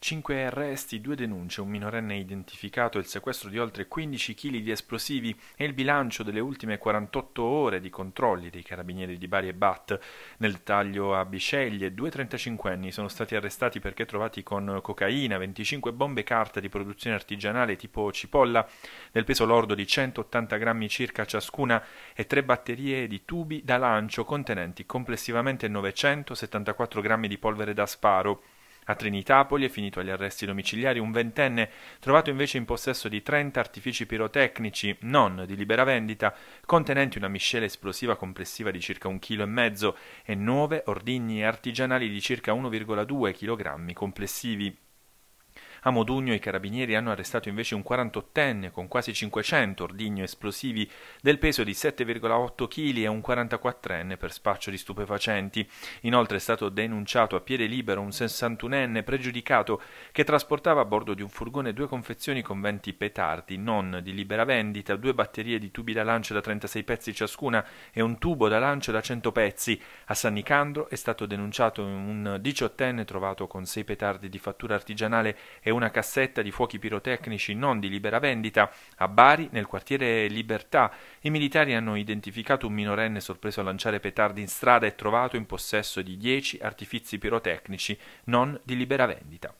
5 arresti, 2 denunce, un minorenne identificato, il sequestro di oltre 15 kg di esplosivi e il bilancio delle ultime 48 ore di controlli dei carabinieri di Bari e Bat. Nel dettaglio a Bisceglie, due 35enni sono stati arrestati perché trovati con cocaina, 25 bombe carta di produzione artigianale tipo cipolla, del peso lordo di 180 grammi circa ciascuna e tre batterie di tubi da lancio contenenti complessivamente 974 grammi di polvere da sparo. A Trinitapoli è finito agli arresti domiciliari un ventenne, trovato invece in possesso di 30 artifici pirotecnici, non di libera vendita, contenenti una miscela esplosiva complessiva di circa un chilo e mezzo e nove ordigni artigianali di circa 1,2 kg complessivi. A Modugno i carabinieri hanno arrestato invece un 48enne con quasi 500 ordigni esplosivi del peso di 7,8 kg e un 44enne per spaccio di stupefacenti. Inoltre è stato denunciato a piede libero un 61enne pregiudicato che trasportava a bordo di un furgone due confezioni con 20 petardi non di libera vendita, due batterie di tubi da lancio da 36 pezzi ciascuna e un tubo da lancio da 100 pezzi. A San Nicandro è stato denunciato un 18enne trovato con 6 petardi di fattura artigianale e un una cassetta di fuochi pirotecnici non di libera vendita a Bari, nel quartiere Libertà. I militari hanno identificato un minorenne sorpreso a lanciare petardi in strada e trovato in possesso di 10 artifizi pirotecnici non di libera vendita.